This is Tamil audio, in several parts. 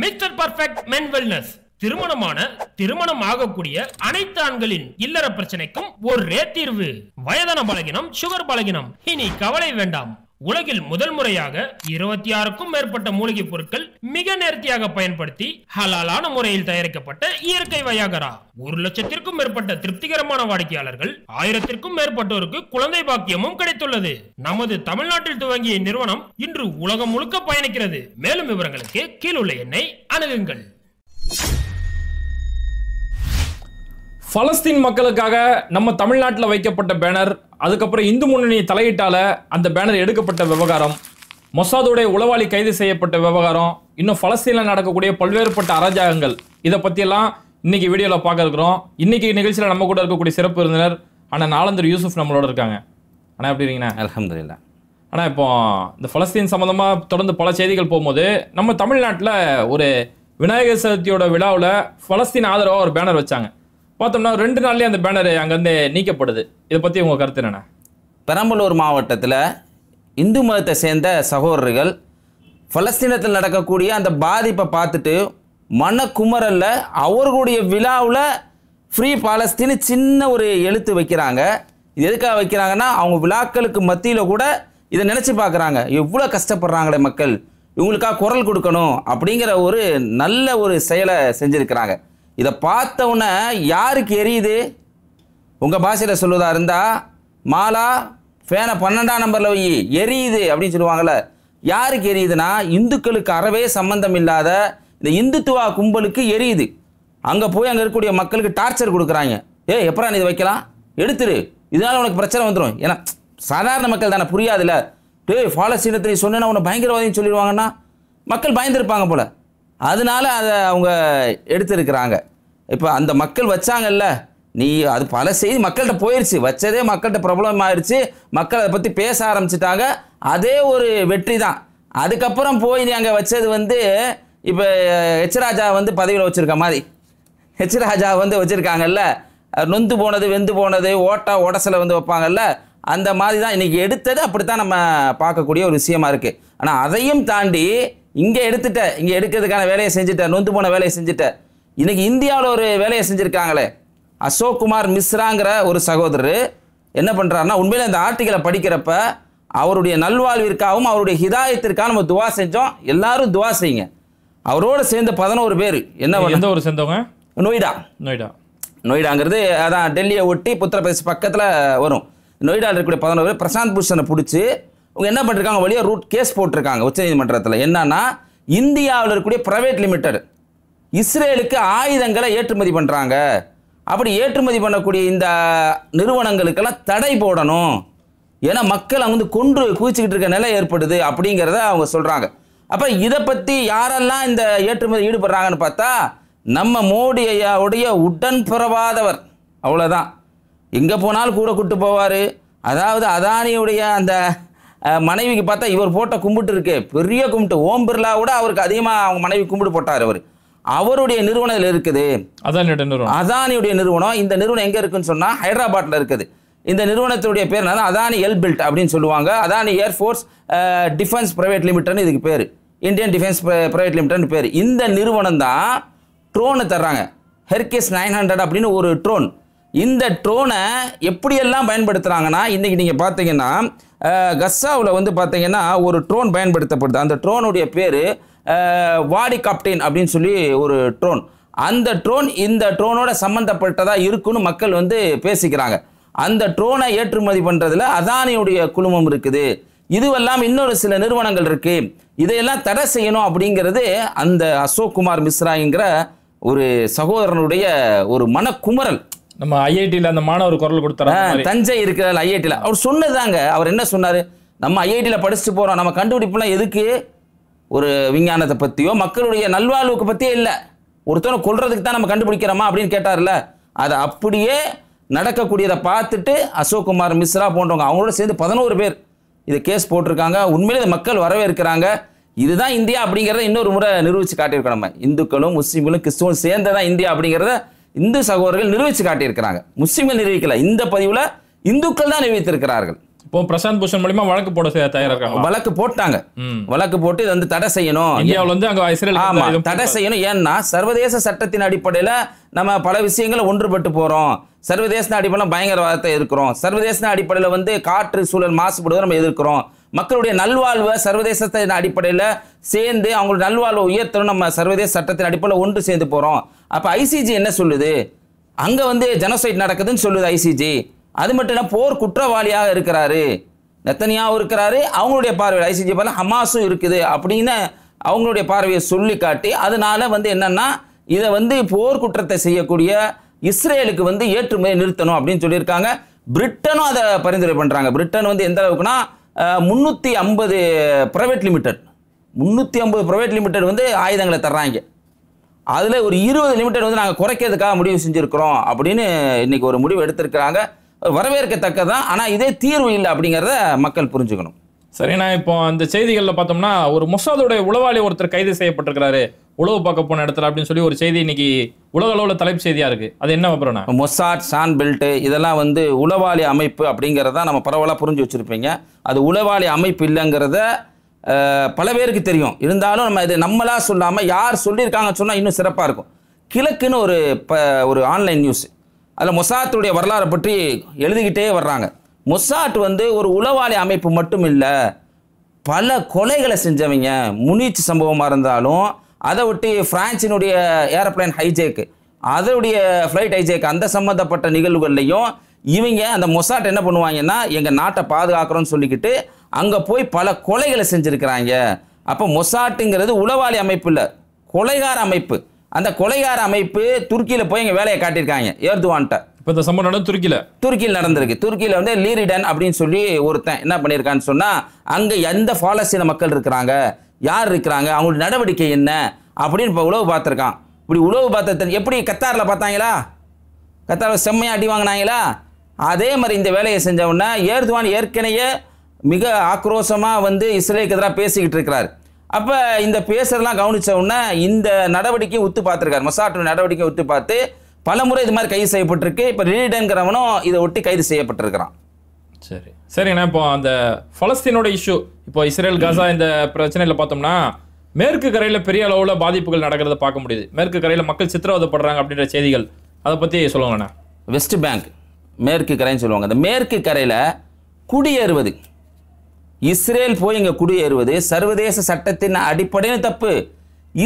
மிஸ்டர் பர்ஃபெக்ட் மென் வெல்னஸ் திருமணமான திருமணம் ஆகக்கூடிய அனைத்து ஆண்களின் இல்லற பிரச்சனைக்கும் ஒரே தீர்வு வயதான பலகினம் சுகர் பலகினம் இனி கவலை வேண்டாம் உலகில் முதல் முறையாக இருபத்தி ஆறுக்கும் மேற்பட்ட மூலிகைப் பொருட்கள் மிக நேர்த்தியாக பயன்படுத்தி ஹலாலான முறையில் தயாரிக்கப்பட்ட இயற்கை வயாகரா ஒரு லட்சத்திற்கும் மேற்பட்ட திருப்திகரமான வாடிக்கையாளர்கள் ஆயிரத்திற்கும் மேற்பட்டோருக்கு குழந்தை பாக்கியமும் கிடைத்துள்ளது நமது தமிழ்நாட்டில் துவங்கிய நிறுவனம் இன்று உலகம் முழுக்க பயணிக்கிறது மேலும் விவரங்களுக்கு கீழுள்ள எண்ணை அணுகுங்கள் பலஸ்தீன் மக்களுக்காக நம்ம தமிழ்நாட்டில் வைக்கப்பட்ட பேனர் அதுக்கப்புறம் இந்து முன்னணி தலையிட்டால அந்த பேனர் எடுக்கப்பட்ட விவகாரம் மொசாதுடைய உளவாளி கைது செய்யப்பட்ட விவகாரம் இன்னும் பலஸ்தீனில் நடக்கக்கூடிய பல்வேறுபட்ட அராஜகங்கள் இதை பற்றியெல்லாம் இன்றைக்கி வீடியோவில் பார்க்க இருக்கிறோம் இன்றைக்கி நிகழ்ச்சியில் நம்ம கூட இருக்கக்கூடிய சிறப்பு விருந்தினர் ஆனால் நாலந்தர் யூசுஃப் நம்மளோட இருக்காங்க ஆனால் எப்படி இருக்கீங்கண்ணா இல்லை ஆனால் இப்போ இந்த பலஸ்தீன் சம்மந்தமாக தொடர்ந்து பல செய்திகள் போகும்போது நம்ம தமிழ்நாட்டில் ஒரு விநாயகர் சதுர்த்தியோட விழாவில் பலஸ்தீன் ஆதரவாக ஒரு பேனர் வச்சாங்க பார்த்தோம்னா ரெண்டு நாள்லேயே அந்த பேனர் அங்கேருந்து நீக்கப்படுது இதை பற்றி உங்கள் கருத்து என்னென்ன பெரம்பலூர் மாவட்டத்தில் இந்து மதத்தை சேர்ந்த சகோதரர்கள் பலஸ்தீனத்தில் நடக்கக்கூடிய அந்த பாதிப்பை பார்த்துட்டு மனக்குமரில் அவர்களுடைய விழாவில் ஃப்ரீ பாலஸ்தீன் சின்ன ஒரு எழுத்து வைக்கிறாங்க இது எதுக்காக வைக்கிறாங்கன்னா அவங்க விழாக்களுக்கு மத்தியில் கூட இதை நினச்சி பார்க்குறாங்க எவ்வளோ கஷ்டப்படுறாங்களே மக்கள் இவங்களுக்காக குரல் கொடுக்கணும் அப்படிங்கிற ஒரு நல்ல ஒரு செயலை செஞ்சுருக்கிறாங்க இதை பார்த்த யாருக்கு எரியுது உங்கள் பாஷையில் சொல்லுவதா இருந்தால் மாலா ஃபேனை பன்னெண்டாம் நம்பரில் வை எரியுது அப்படின்னு சொல்லுவாங்கள்ல யாருக்கு எரியுதுன்னா இந்துக்களுக்கு அறவே சம்மந்தம் இல்லாத இந்த இந்துத்துவா கும்பலுக்கு எரியுது அங்கே போய் அங்கே இருக்கக்கூடிய மக்களுக்கு டார்ச்சர் கொடுக்குறாங்க ஏ எப்பரா நீ இதை வைக்கலாம் எடுத்துரு இதனால் உனக்கு பிரச்சனை வந்துடும் ஏன்னா சாதாரண மக்கள் தானே புரியாதுல்ல டே ஃபாலஸ்தீனத்தை சொன்னால் உன்னை பயங்கரவாதின்னு சொல்லிடுவாங்கன்னா மக்கள் பயந்துருப்பாங்க போல் அதனால அதை அவங்க எடுத்திருக்கிறாங்க இப்போ அந்த மக்கள் வச்சாங்கல்ல நீ அது பல செய்தி மக்கள்கிட்ட போயிடுச்சு வச்சதே மக்கள்கிட்ட ப்ராப்ளம் ஆயிடுச்சு மக்கள் அதை பற்றி பேச ஆரம்பிச்சிட்டாங்க அதே ஒரு வெற்றி தான் அதுக்கப்புறம் போய் நீ அங்கே வச்சது வந்து இப்போ ஹெச்ராஜா வந்து பதவியில் வச்சுருக்க மாதிரி ஹெச்ராஜா வந்து வச்சுருக்காங்கல்ல நொந்து போனது வெந்து போனது ஓட்டா உடசலை வந்து வைப்பாங்கல்ல அந்த மாதிரி தான் இன்றைக்கி எடுத்தது அப்படி தான் நம்ம பார்க்கக்கூடிய ஒரு விஷயமா இருக்குது ஆனால் அதையும் தாண்டி இங்கே எடுத்துட்ட இங்கே எடுக்கிறதுக்கான வேலையை செஞ்சுட்ட நொந்து போன வேலையை செஞ்சுட்ட இன்றைக்கி இந்தியாவில் ஒரு வேலையை செஞ்சுருக்காங்களே அசோக் குமார் மிஸ்ராங்கிற ஒரு சகோதரர் என்ன பண்ணுறாருன்னா உண்மையில் இந்த ஆர்டிக்கலை படிக்கிறப்ப அவருடைய நல்வாழ்விற்காகவும் அவருடைய ஹிதாயத்திற்காக நம்ம துவா செஞ்சோம் எல்லாரும் துவா செய்யுங்க அவரோடு சேர்ந்து பதினோரு பேர் என்ன எந்த ஒரு சேர்ந்தவங்க நொய்டா நொய்டா நொய்டாங்கிறது அதான் டெல்லியை ஒட்டி உத்தரப்பிரதேஷ் பக்கத்தில் வரும் நொய்டாவில் இருக்கக்கூடிய பதினோரு பேர் பிரசாந்த் பூஷனை பிடிச்சி என்ன பண்ணிருக்காங்க வழியாக ரூட் கேஸ் போட்டிருக்காங்க உச்சநீதிமன்றத்தில் என்னன்னா இந்தியாவில் இருக்கக்கூடிய ப்ரைவேட் லிமிடெட் இஸ்ரேலுக்கு ஆயுதங்களை ஏற்றுமதி பண்ணுறாங்க அப்படி ஏற்றுமதி பண்ணக்கூடிய இந்த நிறுவனங்களுக்கெல்லாம் தடை போடணும் ஏன்னா மக்கள் அங்கே வந்து கொன்று குவிச்சுக்கிட்டு இருக்க நிலை ஏற்படுது அப்படிங்கிறத அவங்க சொல்கிறாங்க அப்போ இதை பற்றி யாரெல்லாம் இந்த ஏற்றுமதி ஈடுபடுறாங்கன்னு பார்த்தா நம்ம மோடி ஐயாவுடைய உடன் பிறவாதவர் அவ்வளோதான் எங்கே போனாலும் கூட கூட்டு போவார் அதாவது அதானியுடைய அந்த மனைவிக்கு பார்த்தா இவர் போட்ட கும்பிட்டு இருக்கு பெரிய கும்பிட்டு ஓம் பிர்லா கூட அவருக்கு அதிகமாக அவங்க மனைவி கும்பிட்டு போட்டார் அவர் அவருடைய நிறுவனம் இதில் இருக்குது அதானியோட நிறுவனம் அதானியுடைய நிறுவனம் இந்த நிறுவனம் எங்கே இருக்குன்னு சொன்னால் ஹைதராபாத்தில் இருக்குது இந்த நிறுவனத்துடைய பேர் என்ன அதானி எல் பில்ட் அப்படின்னு சொல்லுவாங்க அதானி ஏர்ஃபோர்ஸ் டிஃபென்ஸ் ப்ரைவேட் லிமிட்டட்னு இதுக்கு பேர் இந்தியன் டிஃபென்ஸ் ப்ரைவேட் லிமிட்டட்னு பேர் இந்த நிறுவனம் தான் ட்ரோனை தர்றாங்க ஹெர்கேஸ் நைன் ஹண்ட்ரட் அப்படின்னு ஒரு ட்ரோன் இந்த ட்ரோனை எப்படியெல்லாம் பயன்படுத்துகிறாங்கன்னா இன்றைக்கி நீங்கள் பார்த்தீங்கன்னா கஸ்ஸாவில் வந்து பார்த்தீங்கன்னா ஒரு ட்ரோன் பயன்படுத்தப்படுது அந்த ட்ரோனுடைய பேர் வாடிகாப்டின் அப்படின்னு சொல்லி ஒரு ட்ரோன் அந்த ட்ரோன் இந்த ட்ரோனோட சம்மந்தப்பட்டதாக இருக்குன்னு மக்கள் வந்து பேசிக்கிறாங்க அந்த ட்ரோனை ஏற்றுமதி பண்ணுறதுல அதானியுடைய குழுமம் இருக்குது இதுவெல்லாம் இன்னொரு சில நிறுவனங்கள் இருக்குது இதையெல்லாம் தடை செய்யணும் அப்படிங்கிறது அந்த அசோக் குமார் மிஸ்ராங்கிற ஒரு சகோதரனுடைய ஒரு மனக்குமரல் நம்ம ஐஐடியில் அந்த மாணவர் குரல் கொடுத்தாரா தஞ்சை இருக்கிற ஐஐடியில் அவர் சொன்னதாங்க அவர் என்ன சொன்னார் நம்ம ஐஐடியில் படிச்சுட்டு போகிறோம் நம்ம கண்டுபிடிப்புலாம் எதுக்கு ஒரு விஞ்ஞானத்தை பற்றியோ மக்களுடைய நல்வாழ்வுக்கு பற்றியே இல்லை ஒருத்தனை கொள்றதுக்கு தான் நம்ம கண்டுபிடிக்கிறோமா அப்படின்னு கேட்டார்ல அதை அப்படியே நடக்கக்கூடியதை பார்த்துட்டு அசோக்குமார் மிஸ்ரா போன்றவங்க அவங்களோட சேர்ந்து பதினோரு பேர் இது கேஸ் போட்டிருக்காங்க உண்மையிலே மக்கள் வரவேற்கிறாங்க இதுதான் இந்தியா அப்படிங்கிறத இன்னொரு முறை நிரூபித்து காட்டியிருக்கோம் நம்ம இந்துக்களும் முஸ்லீம்களும் கிறிஸ்துவும் சேர்ந்ததான் இந்தியா அப்படிங்கிறத இந்து சகோதரர்கள் நிரூபித்து காட்டியிருக்கிறாங்க முஸ்லீம்கள் நிரூபிக்கல இந்த பதிவில் இந்துக்கள் தான் நிரூபித்திருக்கிறார்கள் இப்போ பிரசாந்த் பூஷன் மூலியமா வழக்கு போட தயாராக வழக்கு போட்டாங்க வழக்கு போட்டு இதை வந்து தடை செய்யணும் இந்தியாவில் வந்து அங்கே இஸ்ரேல் ஆமா தடை செய்யணும் ஏன்னா சர்வதேச சட்டத்தின் அடிப்படையில் நம்ம பல விஷயங்களை ஒன்றுபட்டு போகிறோம் சர்வதேச அடிப்படையில் பயங்கரவாதத்தை எதிர்க்கிறோம் சர்வதேச அடிப்படையில் வந்து காற்று சூழல் மாசுபடுவதை நம்ம எதிர்க்கிறோம் மக்களுடைய நல்வாழ்வை சர்வதேசத்தின் அடிப்படையில் சேர்ந்து அவங்களோட நல்வாழ்வை உயர்த்தணும் நம்ம சர்வதேச சட்டத்தின் அடிப்படையில் ஒன்று சேர்ந்து போகிறோம் அப்போ ஐசிஜி என்ன சொல்லுது அங்கே வந்து ஜெனோசைட் நடக்குதுன்னு சொல்லுது ஐசிஜி அது மட்டும் இல்லை போர் குற்றவாளியாக இருக்கிறாரு நெத்தனியாகவும் இருக்கிறாரு அவங்களுடைய பார்வையில் ஐசிஜி பார்த்தா ஹமாஸும் இருக்குது அப்படின்னு அவங்களுடைய பார்வையை சொல்லி காட்டி அதனால வந்து என்னென்னா இதை வந்து போர் குற்றத்தை செய்யக்கூடிய இஸ்ரேலுக்கு வந்து ஏற்றுமையை நிறுத்தணும் அப்படின்னு சொல்லியிருக்காங்க பிரிட்டனும் அதை பரிந்துரை பண்ணுறாங்க பிரிட்டன் வந்து எந்த அளவுக்குன்னா முந்நூற்றி ஐம்பது ப்ரைவேட் லிமிடெட் முந்நூற்றி ஐம்பது ப்ரைவேட் லிமிடெட் வந்து ஆயுதங்களை தர்றாங்க அதில் ஒரு இருபது லிமிட்டட் வந்து நாங்கள் குறைக்கிறதுக்காக முடிவு செஞ்சுருக்கிறோம் அப்படின்னு இன்றைக்கி ஒரு முடிவு எடுத்திருக்கிறாங்க வரவேற்கத்தக்கதான் ஆனால் இதே தீர்வு இல்லை அப்படிங்கிறத மக்கள் புரிஞ்சுக்கணும் சரி நான் இப்போ அந்த செய்திகளில் பார்த்தோம்னா ஒரு மொசாதோடைய உளவாளி ஒருத்தர் கைது செய்யப்பட்டிருக்கிறாரு உளவு பார்க்க போன இடத்துல அப்படின்னு சொல்லி ஒரு செய்தி இன்னைக்கு உலக அளவில் தலைப்பு செய்தியாக இருக்குது அது என்ன அப்புறம்னா மொசாட் சான் பெல்ட் இதெல்லாம் வந்து உளவாளி அமைப்பு அப்படிங்கிறத நம்ம பரவலாக புரிஞ்சு வச்சுருப்பீங்க அது உளவாளி அமைப்பு இல்லைங்கிறத பல பேருக்கு தெரியும் இருந்தாலும் நம்ம இது நம்மளாக சொல்லாமல் யார் சொல்லியிருக்காங்கன்னு சொன்னால் இன்னும் சிறப்பாக இருக்கும் கிழக்குன்னு ஒரு ப ஒரு ஆன்லைன் நியூஸ் அதில் மொசாத்துடைய வரலாறை பற்றி எழுதிக்கிட்டே வர்றாங்க மொசாட் வந்து ஒரு உளவாளி அமைப்பு மட்டும் இல்லை பல கொலைகளை செஞ்சவங்க முனிச்சு சம்பவமாக இருந்தாலும் அதை ஒட்டி ஃப்ரான்ஸினுடைய ஏரோப்ளைன் ஹைஜேக்கு அதனுடைய ஃப்ளைட் ஹைஜேக் அந்த சம்மந்தப்பட்ட நிகழ்வுகள்லையும் இவங்க அந்த மொசாட் என்ன பண்ணுவாங்கன்னா எங்கள் நாட்டை பாதுகாக்கிறோன்னு சொல்லிக்கிட்டு அங்கே போய் பல கொலைகளை செஞ்சுருக்கிறாங்க அப்போ மொசாட்டுங்கிறது உளவாளி அமைப்பு இல்லை கொலைகார அமைப்பு அந்த கொலைகார அமைப்பு துருக்கியில் போய் எங்கள் வேலையை காட்டியிருக்காங்க ஏர்துவான்ட்ட இப்போ இந்த சம்பவம் நடந்து துருக்கியில் துருக்கியில் நடந்திருக்கு துருக்கியில் வந்து லீரிடன் அப்படின்னு சொல்லி ஒருத்தன் என்ன பண்ணியிருக்கான்னு சொன்னால் அங்கே எந்த பாலஸ்தீன மக்கள் இருக்கிறாங்க யார் இருக்கிறாங்க அவங்களுடைய நடவடிக்கை என்ன அப்படின்னு இப்போ உழவு பார்த்துருக்கான் இப்படி உழவு பார்த்தது எப்படி கத்தாரில் பார்த்தாங்களா கத்தாரில் செம்மையாக அடி வாங்கினாங்களா அதே மாதிரி இந்த வேலையை செஞ்சவுடனே ஏர்துவான் ஏற்கனவே மிக ஆக்ரோஷமாக வந்து இஸ்ரேலுக்கு எதிராக பேசிக்கிட்டு இருக்கிறார் அப்போ இந்த பேசுறதெல்லாம் கவனித்தவுடனே இந்த நடவடிக்கையை உத்து பார்த்துருக்காரு மொசாட்டு நடவடிக்கையை உத்து பார்த்து பலமுறை இது மாதிரி கைது செய்யப்பட்டிருக்கு இப்போ ரினிடன்கிறவனும் இதை ஒட்டி கைது செய்யப்பட்டிருக்கிறான் சரி சரிங்கண்ணா இப்போ அந்த பலஸ்தீனோட இஷ்யூ இப்போ இஸ்ரேல் காசா இந்த பிரச்சனையில் பார்த்தோம்னா மேற்கு கரையில் பெரிய அளவில் பாதிப்புகள் நடக்கிறத பார்க்க முடியுது மேற்கு கரையில் மக்கள் சித்திரவதைப்படுறாங்க அப்படின்ற செய்திகள் அதை பற்றி சொல்லுங்கண்ணா வெஸ்ட் பேங்க் மேற்கு கரைன்னு சொல்லுவாங்க அந்த மேற்கு கரையில் குடியேறுவது இஸ்ரேல் போய் இங்கே குடியேறுவது சர்வதேச சட்டத்தின் அடிப்படையில் தப்பு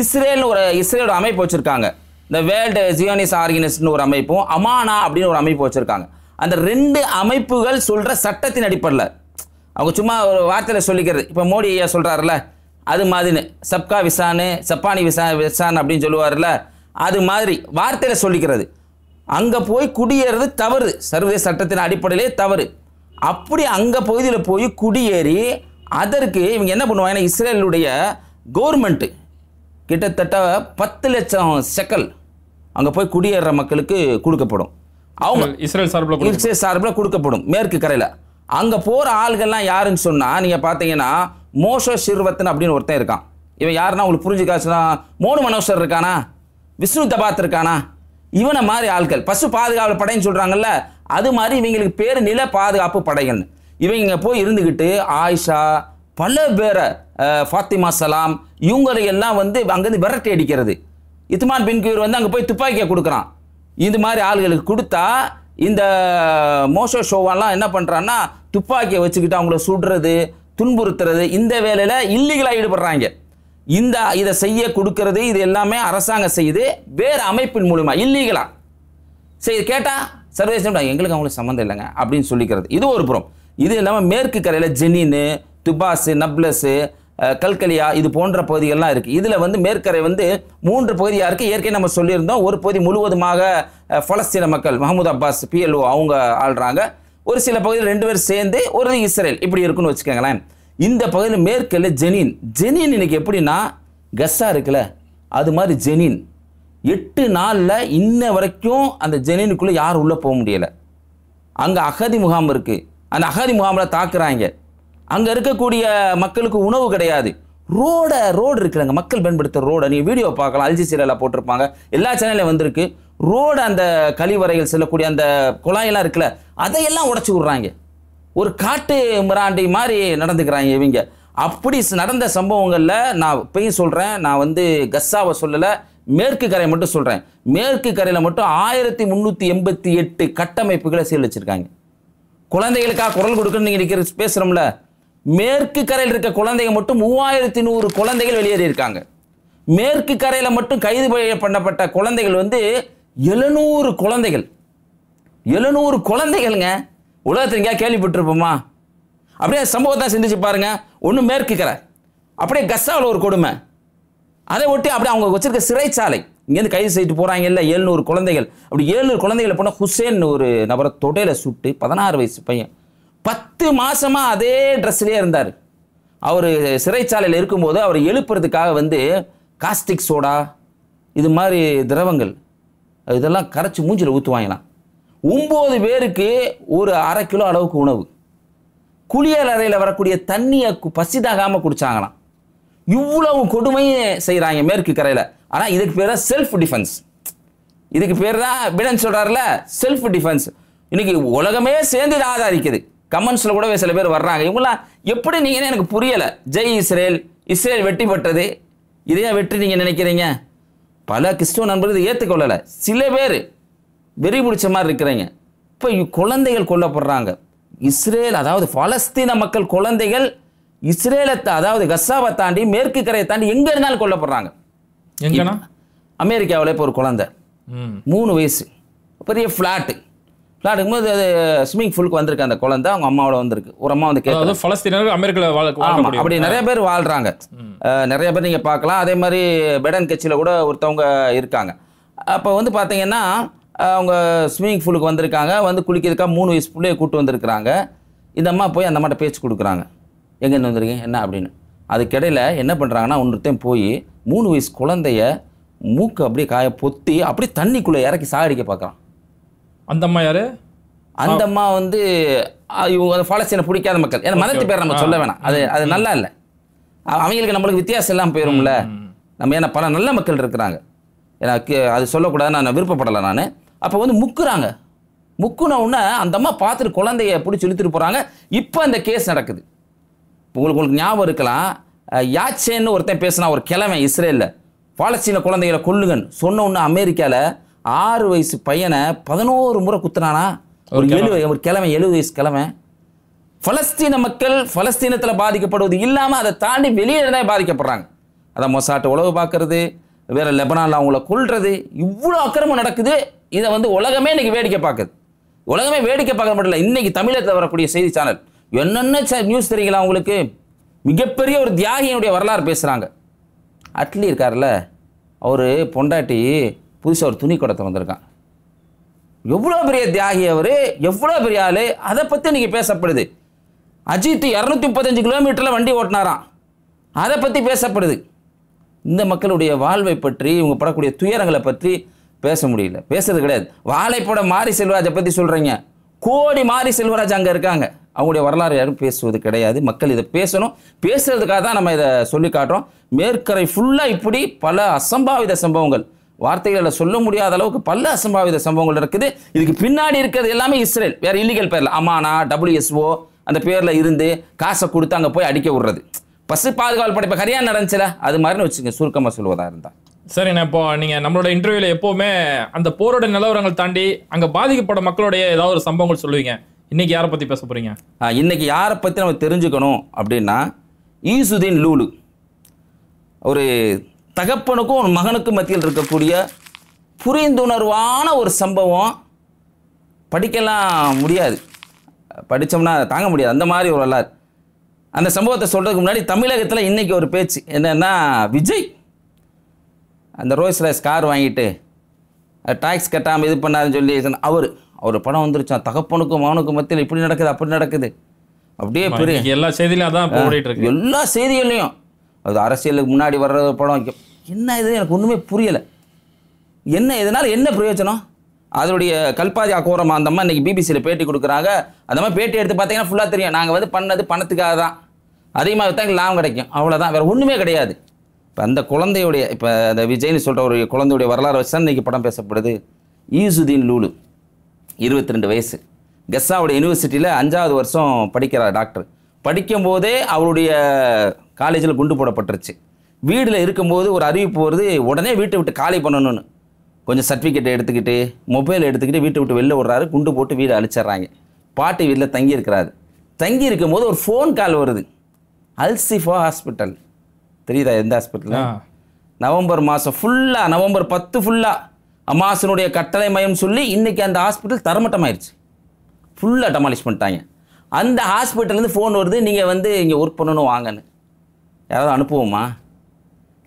இஸ்ரேல் ஒரு இஸ்ரேலோட அமைப்பு வச்சுருக்காங்க இந்த வேர்ல்டு ஜியோனிஸ் ஆர்கனைஸ்னு ஒரு அமைப்பும் அமானா அப்படின்னு ஒரு அமைப்பு வச்சுருக்காங்க அந்த ரெண்டு அமைப்புகள் சொல்கிற சட்டத்தின் அடிப்படையில் அவங்க சும்மா ஒரு வார்த்தையில் சொல்லிக்கிறது இப்போ மோடி ஐயா சொல்கிறாருல அது மாதிரின்னு சப்கா விசானு சப்பானி விசா விசான் அப்படின்னு சொல்லுவார்ல அது மாதிரி வார்த்தையில் சொல்லிக்கிறது அங்கே போய் குடியேறது தவறு சர்வதேச சட்டத்தின் அடிப்படையிலே தவறு அப்படி அங்கே பகுதியில் போய் குடியேறி அதற்கு இவங்க என்ன பண்ணுவாங்கன்னா இஸ்ரேலுடைய கவர்மெண்ட்டு கிட்டத்தட்ட பத்து லட்சம் செக்கல் அங்கே போய் குடியேற மக்களுக்கு கொடுக்கப்படும் அவங்க இஸ்ரேல் சார்பில் இஸ்ரேல் சார்பில் கொடுக்கப்படும் மேற்கு கரையில் அங்கே போகிற ஆள்கள்லாம் யாருன்னு சொன்னால் நீங்கள் பார்த்தீங்கன்னா மோஷோ சிறுவத்தன் அப்படின்னு ஒருத்தன் இருக்கான் இவன் யாருன்னா உங்களுக்கு புரிஞ்சுக்காச்சுன்னா மோனு மனோசர் இருக்கானா விஷ்ணு தபாத் இருக்கானா இவனை மாதிரி ஆட்கள் பசு பாதுகாப்பு படைன்னு சொல்கிறாங்கல்ல அது மாதிரி இவங்களுக்கு பேர் நில பாதுகாப்பு படைகள் இவங்க போய் இருந்துக்கிட்டு ஆயிஷா பல பேரை ஃபாத்திமா சலாம் இவங்களை எல்லாம் வந்து அங்கேருந்து விரட்டி அடிக்கிறது இத்துமான் பின்கீர் வந்து அங்கே போய் துப்பாக்கியை கொடுக்குறான் இது மாதிரி ஆளுகளுக்கு கொடுத்தா இந்த மோசோ ஷோவாலாம் என்ன பண்ணுறான்னா துப்பாக்கியை வச்சுக்கிட்டு அவங்கள சுடுறது துன்புறுத்துறது இந்த வேலையில் இல்லீகலாக ஈடுபடுறாங்க இந்த இதை செய்ய கொடுக்கறது இது எல்லாமே அரசாங்கம் செய்யுது வேறு அமைப்பின் மூலிமா இல்லீகலா சரி கேட்டால் சர்வதேச எங்களுக்கு அவங்களுக்கு சம்மந்தம் இல்லைங்க அப்படின்னு சொல்லிக்கிறது இது ஒரு புறம் இது இல்லாமல் மேற்கு கரையில் ஜெனின்னு துபாஸு நப்லஸு கல்கலியா இது போன்ற பகுதிகள்லாம் இருக்குது இதில் வந்து மேற்கரை வந்து மூன்று பகுதியாக இருக்குது ஏற்கனவே நம்ம சொல்லியிருந்தோம் ஒரு பகுதி முழுவதுமாக பலஸ்தீன மக்கள் மஹமூத் அப்பாஸ் பிஎல்ஓ அவங்க ஆள்றாங்க ஒரு சில பகுதியில் ரெண்டு பேர் சேர்ந்து ஒரு இஸ்ரேல் இப்படி இருக்குன்னு வச்சுக்கோங்களேன் இந்த பகுதியில் மேற்கில் ஜெனின் ஜெனின் இன்றைக்கி எப்படின்னா கஸ்ஸாக இருக்குல்ல அது மாதிரி ஜெனின் எட்டு நாளில் இன்ன வரைக்கும் அந்த ஜெனினுக்குள்ளே யாரும் உள்ளே போக முடியலை அங்கே அகதி முகாம் இருக்குது அந்த அகதி முகாமில் தாக்குறாங்க அங்கே இருக்கக்கூடிய மக்களுக்கு உணவு கிடையாது ரோடை ரோடு அங்கே மக்கள் பயன்படுத்துகிற ரோடை நீங்கள் வீடியோ பார்க்கலாம் அல்ஜி சீரியலில் போட்டிருப்பாங்க எல்லா சேனல்லையும் வந்திருக்கு ரோடு அந்த கழிவறையில் செல்லக்கூடிய அந்த குழாயெல்லாம் இருக்குல்ல அதையெல்லாம் உடச்சி விட்றாங்க ஒரு காட்டு மிராண்டி மாதிரி நடந்துக்கிறாங்க இவங்க அப்படி நடந்த சம்பவங்களில் நான் இப்பயும் சொல்கிறேன் நான் வந்து கஸ்ஸாவை சொல்லலை மேற்கு கரை மட்டும் சொல்கிறேன் மேற்கு கரையில் மட்டும் ஆயிரத்தி முந்நூற்றி எண்பத்தி எட்டு கட்டமைப்புகளை சீல் வச்சுருக்காங்க குழந்தைகளுக்காக குரல் கொடுக்குன்னு நீங்கள் இருக்கிற பேசுகிறோம்ல மேற்கு கரையில் இருக்க குழந்தைங்க மட்டும் மூவாயிரத்தி நூறு குழந்தைகள் வெளியேறியிருக்காங்க மேற்கு கரையில் மட்டும் கைது பண்ணப்பட்ட குழந்தைகள் வந்து எழுநூறு குழந்தைகள் எழுநூறு குழந்தைகள்ங்க உலகத்தில் எங்கேயா கேள்விப்பட்டிருப்போமா அப்படியே சம்பவத்தை சிந்திச்சு பாருங்கள் ஒன்று மேற்குக்கிற அப்படியே கஸ்டாவில் ஒரு கொடுமை அதை ஒட்டி அப்படியே அவங்க வச்சிருக்க சிறைச்சாலை இங்கேருந்து கைது செய்துட்டு போகிறாங்க இல்லை ஏழ்நூறு குழந்தைகள் அப்படி ஏழ்நூறு குழந்தைகளை போனால் ஹுசேன் ஒரு நபரை தொடையில் சுட்டு பதினாறு வயசு பையன் பத்து மாதமாக அதே ட்ரெஸ்லேயே இருந்தார் அவர் சிறைச்சாலையில் இருக்கும்போது அவர் எழுப்புறதுக்காக வந்து காஸ்டிக் சோடா இது மாதிரி திரவங்கள் இதெல்லாம் கரைச்சி மூஞ்சில் ஊற்றுவாங்களாம் ஒம்பது பேருக்கு ஒரு அரை கிலோ அளவுக்கு உணவு குளியல் அறையில் வரக்கூடிய தண்ணியை பசி தாகாமல் குடித்தாங்களாம் இவ்வளவு கொடுமையும் செய்கிறாங்க மேற்கு கரையில் ஆனால் இதுக்கு பேர் தான் செல்ஃப் டிஃபென்ஸ் இதுக்கு பேர் தான் பிடன் சொல்கிறார்ல செல்ஃப் டிஃபென்ஸ் இன்றைக்கி உலகமே சேர்ந்து இதை ஆதரிக்குது கமெண்ட்ஸில் கூட சில பேர் வர்றாங்க இவங்களாம் எப்படி நீங்கள் எனக்கு புரியலை ஜெய் இஸ்ரேல் இஸ்ரேல் வெற்றி பெற்றது இதையா வெற்றி நீங்கள் நினைக்கிறீங்க பல கிறிஸ்துவ நண்பர்கள் ஏற்றுக்கொள்ளலை சில பேர் வெறி பிடிச்ச மாதிரி இருக்கிறீங்க இப்போ குழந்தைகள் கொல்லப்படுறாங்க இஸ்ரேல் அதாவது பலஸ்தீன மக்கள் குழந்தைகள் இஸ்ரேலை அதாவது கசாவை தாண்டி மேற்கு கரையை தாண்டி எங்க இருந்தாலும் கொல்லப்படுறாங்க எங்கன்னா அமெரிக்காவில் இப்போ ஒரு குழந்தை மூணு வயசு பெரிய ஃப்ளாட்டு ஃப்ளாட்டுக்கும் போது அது ஸ்விம்மிங் ஃபூலுக்கு வந்திருக்கு அந்த குழந்தை அவங்க அம்மாவோட வந்திருக்கு ஒரு அம்மா வந்து கேட்குறது பலஸ்தீனர்கள் அமெரிக்காவில் வாழ ஆமாம் அப்படி நிறைய பேர் வாழ்றாங்க நிறைய பேர் நீங்க பார்க்கலாம் அதே மாதிரி பெடன் கட்சியில் கூட ஒருத்தவங்க இருக்காங்க அப்போ வந்து பார்த்தீங்கன்னா அவங்க ஸ்விம்மிங் பூலுக்கு வந்திருக்காங்க வந்து குளிக்கிறதுக்காக மூணு வயசு பிள்ளைய கூப்பிட்டு வந்திருக்கிறாங்க இந்த அம்மா போய் அந்த அம்மாட்ட பேச்சு கொடுக்குறாங்க எங்கேருந்து வந்திருக்கீங்க என்ன அப்படின்னு அதுக்கிடையில் என்ன பண்ணுறாங்கன்னா ஒன்றுத்தையும் போய் மூணு வயசு குழந்தைய மூக்கு அப்படியே காய பொத்தி அப்படியே தண்ணிக்குள்ளே இறக்கி சாகடிக்க பார்க்குறான் அந்த அம்மா யார் அந்த அம்மா வந்து இவங்க ஃபாலஸ்தீனை பிடிக்காத மக்கள் ஏன்னா மதத்து பேர் நம்ம சொல்ல வேணாம் அது அது நல்லா இல்லை அவங்களுக்கு நம்மளுக்கு வித்தியாசம் இல்லாமல் போயிடும்ல நம்ம ஏன்னா பல நல்ல மக்கள் இருக்கிறாங்க ஏன்னா அது சொல்லக்கூடாது நான் விருப்பப்படலை நான் அப்போ வந்து முக்குறாங்க முக்குன உடனே அந்த அம்மா பார்த்துட்டு குழந்தைய பிடிச்சி இழுத்துட்டு போகிறாங்க இப்போ அந்த கேஸ் நடக்குது உங்களுக்கு உங்களுக்கு ஞாபகம் இருக்கலாம் யாச்சேன்னு ஒருத்தன் பேசினா ஒரு கிழமை இஸ்ரேலில் பாலஸ்தீன குழந்தைகளை கொள்ளுங்கன்னு சொன்ன ஒன்று அமெரிக்காவில் ஆறு வயசு பையனை பதினோரு முறை குத்துனானா ஒரு எழுவ ஒரு கிழமை எழுபது வயசு கிழமை பலஸ்தீன மக்கள் பலஸ்தீனத்தில் பாதிக்கப்படுவது இல்லாமல் அதை தாண்டி வெளியே தான் பாதிக்கப்படுறாங்க அதை மொசாட்டை உழவு பார்க்கறது வேறு லெபனானில் அவங்கள கொள்றது இவ்வளோ அக்கிரமம் நடக்குது இதை வந்து உலகமே இன்றைக்கி வேடிக்கை பார்க்குது உலகமே வேடிக்கை பார்க்க மட்டும் இல்லை இன்றைக்கி தமிழகத்தில் வரக்கூடிய செய்தி சேனல் என்னென்ன நியூஸ் தெரியுங்களா அவங்களுக்கு மிகப்பெரிய ஒரு தியாகியினுடைய வரலாறு பேசுகிறாங்க அட்லி இருக்கார்ல அவர் பொண்டாட்டி புதுசாக ஒரு துணி குடத்தை வந்திருக்கான் எவ்வளோ பெரிய தியாகி அவர் எவ்வளோ பெரிய ஆள் அதை பற்றி இன்றைக்கி பேசப்படுது அஜித் இரநூத்தி முப்பத்தஞ்சு கிலோமீட்டரில் வண்டி ஓட்டினாராம் அதை பற்றி பேசப்படுது இந்த மக்களுடைய வாழ்வை பற்றி இவங்க படக்கூடிய துயரங்களை பற்றி பேச முடியல பேசுறது கிடையாது வாழைப்பட மாரி செல்வராஜை பற்றி சொல்கிறீங்க கோடி மாரி செல்வராஜ் அங்கே இருக்காங்க அவங்களுடைய வரலாறு யாரும் பேசுவது கிடையாது மக்கள் இதை பேசணும் பேசுறதுக்காக தான் நம்ம இதை சொல்லி காட்டுறோம் மேற்கரை ஃபுல்லாக இப்படி பல அசம்பாவித சம்பவங்கள் வார்த்தைகளில் சொல்ல முடியாத அளவுக்கு பல அசம்பாவித சம்பவங்கள் இருக்குது இதுக்கு பின்னாடி இருக்கிறது எல்லாமே இஸ்ரேல் வேறு இல்லீகல் பேரில் அமானா டபிள்யூஎஸ்ஓ அந்த பேரில் இருந்து காசை கொடுத்து அங்கே போய் அடிக்க விடுறது பசு பாதுகாவல் படைப்பு ஹரியானா நடந்துச்சுல அது மாதிரின்னு வச்சுங்க சுருக்கமாக சொல்லுவதாக இருந்தால் சரிண்ணா இப்போ நீங்கள் நம்மளோட இன்டர்வியூவில் எப்போவுமே அந்த போரோட நிலவரங்கள் தாண்டி அங்கே பாதிக்கப்பட்ட மக்களுடைய ஏதாவது ஒரு சம்பவங்கள் சொல்லுவீங்க இன்னைக்கு யாரை பற்றி பேச போகிறீங்க இன்னைக்கு யாரை பற்றி நம்ம தெரிஞ்சுக்கணும் அப்படின்னா ஈசுதீன் லூலு ஒரு தகப்பனுக்கும் ஒரு மகனுக்கும் மத்தியில் இருக்கக்கூடிய புரிந்துணர்வான ஒரு சம்பவம் படிக்கலாம் முடியாது படித்தோம்னா தாங்க முடியாது அந்த மாதிரி ஒரு வரலாறு அந்த சம்பவத்தை சொல்கிறதுக்கு முன்னாடி தமிழகத்தில் இன்றைக்கி ஒரு பேச்சு என்னென்னா விஜய் அந்த ரோல்ஸ் ரைஸ் கார் வாங்கிட்டு டாக்ஸ் கட்டாமல் இது பண்ணாருன்னு சொல்லி அவர் அவர் படம் வந்துருச்சா தகப்பனுக்கும் மகனுக்கும் மத்தியில் இப்படி நடக்குது அப்படி நடக்குது அப்படியே பெரிய எல்லா செய்தியிலையும் அதான் எல்லா செய்திகள்லையும் அது அரசியலுக்கு முன்னாடி வர்ற படம் என்ன இது எனக்கு ஒன்றுமே புரியலை என்ன இதனால் என்ன பிரயோஜனம் அதனுடைய கல்பாதி ஆக்கோரமாக அந்த இன்றைக்கி பிபிசியில் பேட்டி கொடுக்குறாங்க அந்த மாதிரி பேட்டி எடுத்து பார்த்தீங்கன்னா ஃபுல்லாக தெரியும் நாங்கள் வந்து பண்ணது பணத்துக்காக தான் அதிகமாக விற்றா லாபம் கிடைக்கும் அவ்வளோதான் வேறு ஒன்றுமே கிடையாது இப்போ அந்த குழந்தையுடைய இப்போ அந்த விஜய்னு சொல்கிற ஒரு குழந்தையுடைய வரலாறு வச்சு தான் இன்றைக்கி படம் பேசப்படுது ஈசுதீன் லூலு இருபத்தி ரெண்டு வயசு கெஸ்ஸாவுடைய யூனிவர்சிட்டியில் அஞ்சாவது வருஷம் படிக்கிறார் டாக்டர் படிக்கும்போதே அவருடைய காலேஜில் குண்டு போடப்பட்டுருச்சு வீட்டில் இருக்கும்போது ஒரு அறிவிப்பு வருது உடனே வீட்டை விட்டு காலி பண்ணணும்னு கொஞ்சம் சர்டிஃபிகேட்டை எடுத்துக்கிட்டு மொபைல் எடுத்துக்கிட்டு வீட்டை விட்டு வெளில விடுறாரு குண்டு போட்டு வீடு அழிச்சிட்றாங்க பாட்டி வீட்டில் தங்கியிருக்கிறாரு தங்கி இருக்கும்போது ஒரு ஃபோன் கால் வருது அல்சிஃபா ஹாஸ்பிட்டல் தெரியுதா எந்த ஹாஸ்பிட்டல் நவம்பர் மாதம் ஃபுல்லாக நவம்பர் பத்து ஃபுல்லாக அம்மாசனுடைய கட்டளை மையம் சொல்லி இன்றைக்கி அந்த ஹாஸ்பிட்டல் தரமட்டமாயிருச்சு ஃபுல்லாக டமாலிஷ் பண்ணிட்டாங்க அந்த ஹாஸ்பிட்டல்லேருந்து ஃபோன் வருது நீங்கள் வந்து இங்கே ஒர்க் பண்ணணும் வாங்கன்னு யாராவது அனுப்புவோமா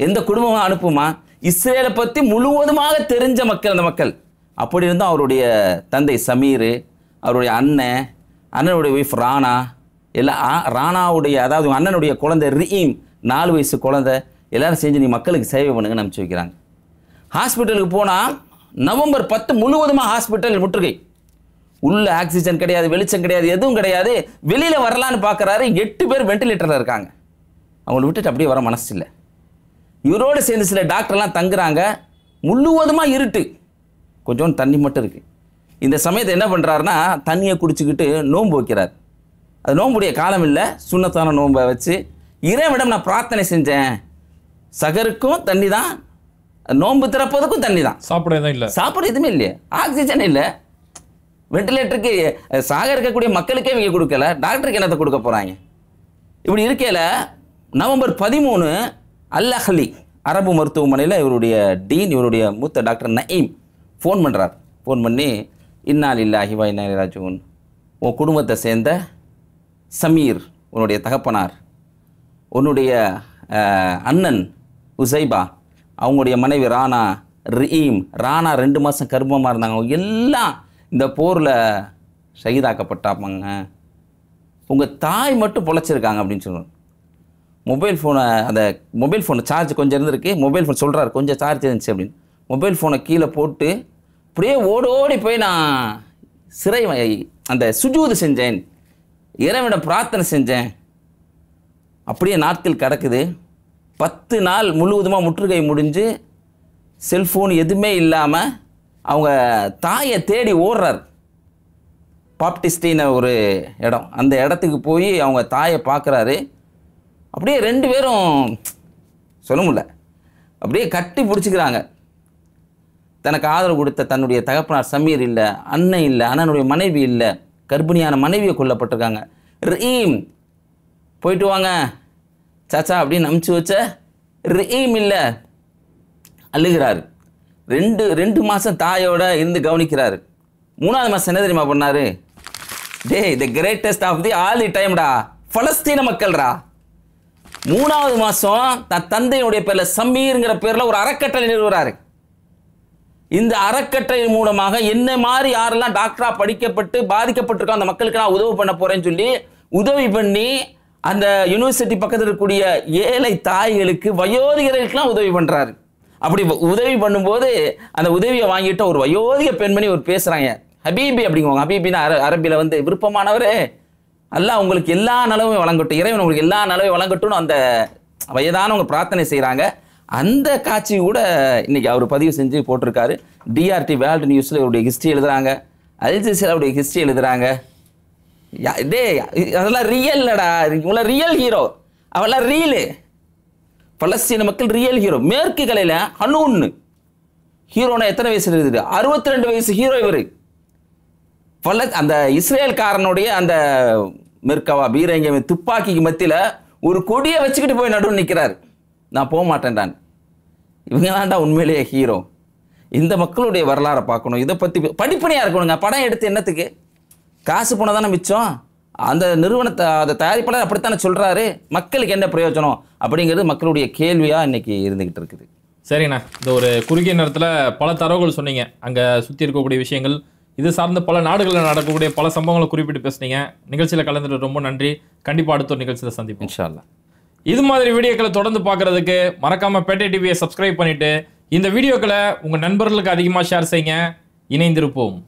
எந்த குடும்பமாக அனுப்புமா இஸ்ரேலை பற்றி முழுவதுமாக தெரிஞ்ச மக்கள் அந்த மக்கள் அப்படி இருந்தால் அவருடைய தந்தை சமீர் அவருடைய அண்ணன் அண்ணனுடைய ஒய்ஃப் ராணா எல்லா ராணாவுடைய அதாவது அண்ணனுடைய குழந்தை ரீம் நாலு வயசு குழந்தை எல்லோரும் செஞ்சு நீ மக்களுக்கு சேவை பண்ணுங்கன்னு அனுப்பிச்சி வைக்கிறாங்க ஹாஸ்பிட்டலுக்கு போனால் நவம்பர் பத்து முழுவதுமாக ஹாஸ்பிட்டல் முற்றுகை உள்ள ஆக்சிஜன் கிடையாது வெளிச்சம் கிடையாது எதுவும் கிடையாது வெளியில் வரலான்னு பார்க்குறாரு எட்டு பேர் வெண்டிலேட்டரில் இருக்காங்க அவங்கள விட்டுட்டு அப்படியே வர மனசு இல்லை இவரோடு சேர்ந்து சில டாக்டர்லாம் தங்குறாங்க முழுவதுமாக இருட்டு கொஞ்சோண்டு தண்ணி மட்டும் இருக்குது இந்த சமயத்தை என்ன பண்ணுறாருன்னா தண்ணியை குடிச்சிக்கிட்டு நோன்பு வைக்கிறார் அது நோம்புடைய காலம் இல்லை சுண்ணத்தான நோன்பை வச்சு இறைவிடம் நான் பிரார்த்தனை செஞ்சேன் சகருக்கும் தண்ணி தான் நோன்பு திறப்பதுக்கும் தண்ணி தான் சாப்பிட எதுவும் இல்லை சாப்பிட எதுவுமே இல்லையே ஆக்சிஜன் இல்லை வெண்டிலேட்டருக்கு சாக இருக்கக்கூடிய மக்களுக்கே இவங்க கொடுக்கல டாக்டருக்கு என்னத்தை கொடுக்க போகிறாங்க இப்படி இருக்கையில் நவம்பர் பதிமூணு அல்லஹலி அரபு மருத்துவமனையில் இவருடைய டீன் இவருடைய மூத்த டாக்டர் நயீம் ஃபோன் பண்ணுறார் ஃபோன் பண்ணி இன்னால் அஹிவா இன்னாலி ராஜுவன் உன் குடும்பத்தை சேர்ந்த சமீர் உன்னுடைய தகப்பனார் உன்னுடைய அண்ணன் உசைபா அவங்களுடைய மனைவி ராணா ரீம் ராணா ரெண்டு மாதம் கர்ப்பமாக இருந்தாங்க அவங்க எல்லாம் இந்த போரில் ஷகிதாக்கப்பட்டாப்பாங்க உங்கள் தாய் மட்டும் பொழைச்சிருக்காங்க அப்படின்னு சொல்லுவாங்க மொபைல் ஃபோனை அந்த மொபைல் ஃபோனை சார்ஜ் கொஞ்சம் இருந்திருக்கு மொபைல் ஃபோன் சொல்கிறாரு கொஞ்சம் சார்ஜ் இருந்துச்சு அப்படின்னு மொபைல் ஃபோனை கீழே போட்டு அப்படியே ஓடோடி ஓடி போய் நான் சிறை அந்த சுஜூது செஞ்சேன் இறைவனை பிரார்த்தனை செஞ்சேன் அப்படியே நாட்கள் கிடக்குது பத்து நாள் முழுவதுமாக முற்றுகை முடிஞ்சு செல்ஃபோன் எதுவுமே இல்லாமல் அவங்க தாயை தேடி ஓடுறார் பாப்டிஸ்டின ஒரு இடம் அந்த இடத்துக்கு போய் அவங்க தாயை பார்க்குறாரு அப்படியே ரெண்டு பேரும் சொல்ல முடியல அப்படியே கட்டி பிடிச்சிக்கிறாங்க தனக்கு ஆதரவு கொடுத்த தன்னுடைய தகப்பனார் சமீர் இல்லை அண்ணன் இல்லை அண்ணனுடைய மனைவி இல்லை கர்ப்பிணியான மனைவியை கொல்லப்பட்டிருக்காங்க ரீம் போயிட்டு வாங்க சாச்சா அப்படின்னு அமுச்சு வச்ச ரீம் இல்லை அழுகிறார் ரெண்டு ரெண்டு மாதம் தாயோட இருந்து கவனிக்கிறார் மூணாவது மாதம் என்ன தெரியுமா பண்ணார் டே the greatest of the all the டைம்டா பலஸ்தீன மக்கள்ரா மூணாவது மாதம் தன் தந்தையுடைய பேரில் சம்மீருங்கிற பேரில் ஒரு அறக்கட்டளை நிறுவுறாரு இந்த அறக்கட்டளை மூலமாக என்ன மாதிரி யாரெல்லாம் டாக்டராக படிக்கப்பட்டு பாதிக்கப்பட்டிருக்கோ அந்த மக்களுக்கு நான் உதவி பண்ண போகிறேன்னு சொல்லி உதவி பண்ணி அந்த யூனிவர்சிட்டி பக்கத்தில் இருக்கக்கூடிய ஏழை தாய்களுக்கு வயோதிகர்களுக்கெல்லாம் உதவி பண்ணுறாரு அப்படி உதவி பண்ணும்போது அந்த உதவியை வாங்கிட்டு ஒரு வயோதிக பெண்மணி ஒரு பேசுகிறாங்க ஹபீபி அப்படிங்குவாங்க ஹபீபின்னு அர அரபியில் வந்து விருப்பமானவர் நல்லா உங்களுக்கு எல்லா நலவும் வழங்கட்டும் இறைவன் உங்களுக்கு எல்லா நலவும் வழங்கட்டும்னு அந்த வயதானவங்க பிரார்த்தனை செய்கிறாங்க அந்த காட்சி கூட இன்றைக்கி அவர் பதிவு செஞ்சு போட்டிருக்காரு டிஆர்டி வேர்ல்டு நியூஸில் இவருடைய ஹிஸ்ட்ரி எழுதுறாங்க அல்ஜிசியில் அவருடைய ஹிஸ்ட்ரி எழுதுகிறாங்க டே அதெல்லாம் ரியல்லடா இவங்களாம் ரியல் ஹீரோ அவெல்லாம் ரீலு பலஸ்தீன மக்கள் ரியல் ஹீரோ மேற்கு கலையில் அணுன்னு ஹீரோனா எத்தனை வயசு இருக்குது அறுபத்தி ரெண்டு வயசு ஹீரோ இவர் பல அந்த இஸ்ரேல்காரனுடைய அந்த மெர்கவா பீரங்கி துப்பாக்கிக்கு மத்தியில் ஒரு கொடியை வச்சுக்கிட்டு போய் நடுவு நிற்கிறார் நான் போக மாட்டேன்டான் இவங்களாண்டா உண்மையிலேயே ஹீரோ இந்த மக்களுடைய வரலாறை பார்க்கணும் இதை பற்றி படிப்பணியாக இருக்கணுங்க படம் எடுத்து என்னத்துக்கு காசு போனால் தானே மிச்சம் அந்த நிறுவனத்தை அதை தயாரிப்பாளர் அப்படித்தானே சொல்கிறாரு மக்களுக்கு என்ன பிரயோஜனம் அப்படிங்கிறது மக்களுடைய கேள்வியாக இன்றைக்கி இருந்துக்கிட்டு இருக்குது சரிண்ணா இந்த ஒரு குறுகிய நேரத்தில் பல தரவுகள் சொன்னீங்க அங்கே சுற்றி இருக்கக்கூடிய விஷயங்கள் இது சார்ந்த பல நாடுகளில் நடக்கக்கூடிய பல சம்பவங்களை குறிப்பிட்டு பேசுனீங்க நிகழ்ச்சியில் கலந்துட்டு ரொம்ப நன்றி கண்டிப்பாக அடுத்த ஒரு நிகழ்ச்சியில் சந்திப்போம் இன்ஷா இது மாதிரி வீடியோக்களை தொடர்ந்து பார்க்கறதுக்கு மறக்காமல் பேட்டை டிவியை சப்ஸ்கிரைப் பண்ணிவிட்டு இந்த வீடியோக்களை உங்கள் நண்பர்களுக்கு அதிகமாக ஷேர் செய்யுங்க இணைந்திருப்போம்